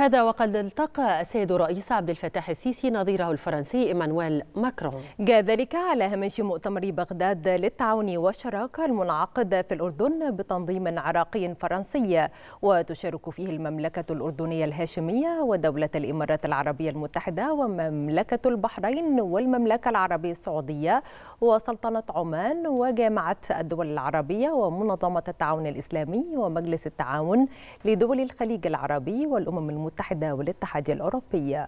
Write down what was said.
هذا وقد التقى السيد الرئيس عبد الفتاح السيسي نظيره الفرنسي ايمانويل ماكرون جاء ذلك على هامش مؤتمر بغداد للتعاون والشراكه المنعقد في الاردن بتنظيم عراقي فرنسي وتشارك فيه المملكه الاردنيه الهاشميه ودوله الامارات العربيه المتحده ومملكه البحرين والمملكه العربيه السعوديه وسلطنه عمان وجامعه الدول العربيه ومنظمه التعاون الاسلامي ومجلس التعاون لدول الخليج العربي والامم المتحده المتحدة والاتحاد الأوروبي